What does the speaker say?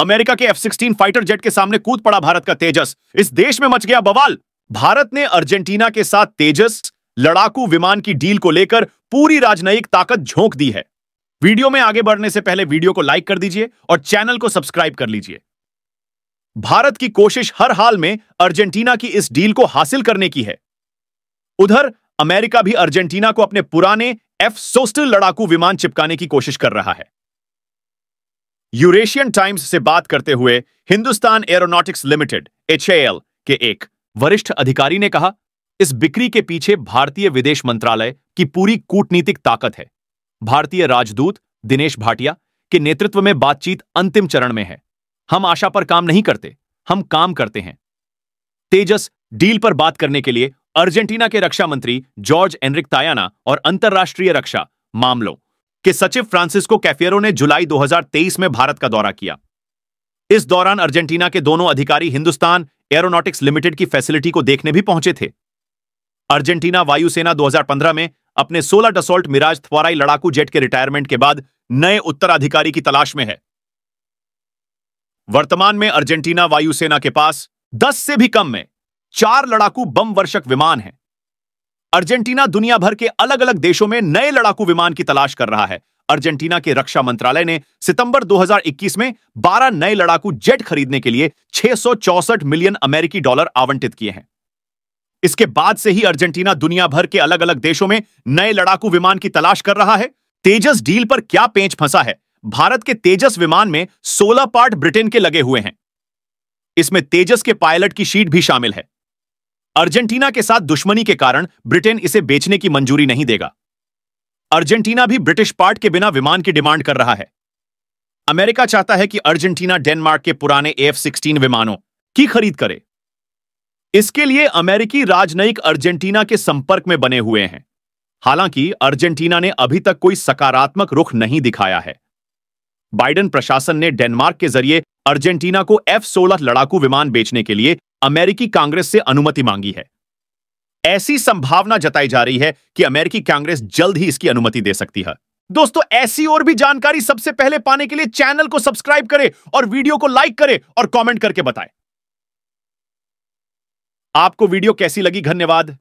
America के F sixteen fighter jet के सामने कूद पड़ा भारत का तेजस इस देश में मच गया बवाल भारत ने अर्जेंटीना के साथ तेजस लड़ाकू विमान की डील को लेकर पूरी राजनयिक ताकत झोंक दी है वीडियो में आगे बढ़ने से पहले वीडियो को लाइक कर दीजिए और चैनल को सब्सक्राइब कर लीजिए भारत की कोशिश हर हाल में अर्जेंटीना की इस डील को हासिल करने की है उधर अमेरिका भी अर्जेंटीना को अपने पुराने एफ सोस्टल लड़ाकू विमान चिपकाने की कोशिश कर रहा है यूरेशियन टाइम्स से बात करते हुए हिंदुस्तान एरोनॉटिक्स लिमिटेड एच के एक वरिष्ठ अधिकारी ने कहा इस बिक्री के पीछे भारतीय विदेश मंत्रालय की पूरी कूटनीतिक ताकत है भारतीय राजदूत दिनेश भाटिया के नेतृत्व में बातचीत अंतिम चरण में है हम आशा पर काम नहीं करते हम काम करते हैं तेजस डील पर बात करने के लिए अर्जेंटीना के रक्षा मंत्री जॉर्ज एनरिक तायाना और अंतर्राष्ट्रीय रक्षा मामलों कि सचिव फ्रांसिस्को कैफियरो ने जुलाई 2023 में भारत का दौरा किया इस दौरान अर्जेंटीना के दोनों अधिकारी हिंदुस्तान एरोनॉटिक्स लिमिटेड की फैसिलिटी को देखने भी पहुंचे थे अर्जेंटीना वायुसेना 2015 में अपने 16 डसोल्ट मिराज थवाराई लड़ाकू जेट के रिटायरमेंट के बाद नए उत्तराधिकारी की तलाश में है वर्तमान में अर्जेंटीना वायुसेना के पास 10 से भी कम में चार लड़ाकू बम वर्षक विमान हैं अर्जेंटीना दुनिया भर के अलग अलग देशों में नए लड़ाकू विमान की तलाश कर रहा है अर्जेंटीना के रक्षा मंत्रालय ने सितंबर 2021 में 12 नए लड़ाकू जेट खरीदने के लिए छह मिलियन अमेरिकी डॉलर आवंटित किए हैं इसके बाद से ही अर्जेंटीना दुनिया भर के अलग अलग देशों में नए लड़ाकू विमान की तलाश कर रहा है तेजस डील पर क्या पेंच फंसा है भारत के तेजस विमान में सोलह पार्ट ब्रिटेन के लगे हुए हैं इसमें तेजस के पायलट की शीट भी शामिल है अर्जेंटीना के साथ दुश्मनी के कारण ब्रिटेन इसे बेचने की मंजूरी नहीं देगा अर्जेंटीना भी ब्रिटिश पार्ट के बिना विमान की डिमांड कर रहा है अमेरिका चाहता है कि अर्जेंटीना डेनमार्क के पुराने एफ सिक्सटीन विमानों की खरीद करे इसके लिए अमेरिकी राजनयिक अर्जेंटीना के संपर्क में बने हुए हैं हालांकि अर्जेंटीना ने अभी तक कोई सकारात्मक रुख नहीं दिखाया है बाइडन प्रशासन ने डेनमार्क के जरिए अर्जेंटीना को एफ सोलह लड़ाकू विमान बेचने के लिए अमेरिकी कांग्रेस से अनुमति मांगी है ऐसी संभावना जताई जा रही है कि अमेरिकी कांग्रेस जल्द ही इसकी अनुमति दे सकती है दोस्तों ऐसी और भी जानकारी सबसे पहले पाने के लिए चैनल को सब्सक्राइब करें और वीडियो को लाइक करें और कमेंट करके बताएं आपको वीडियो कैसी लगी धन्यवाद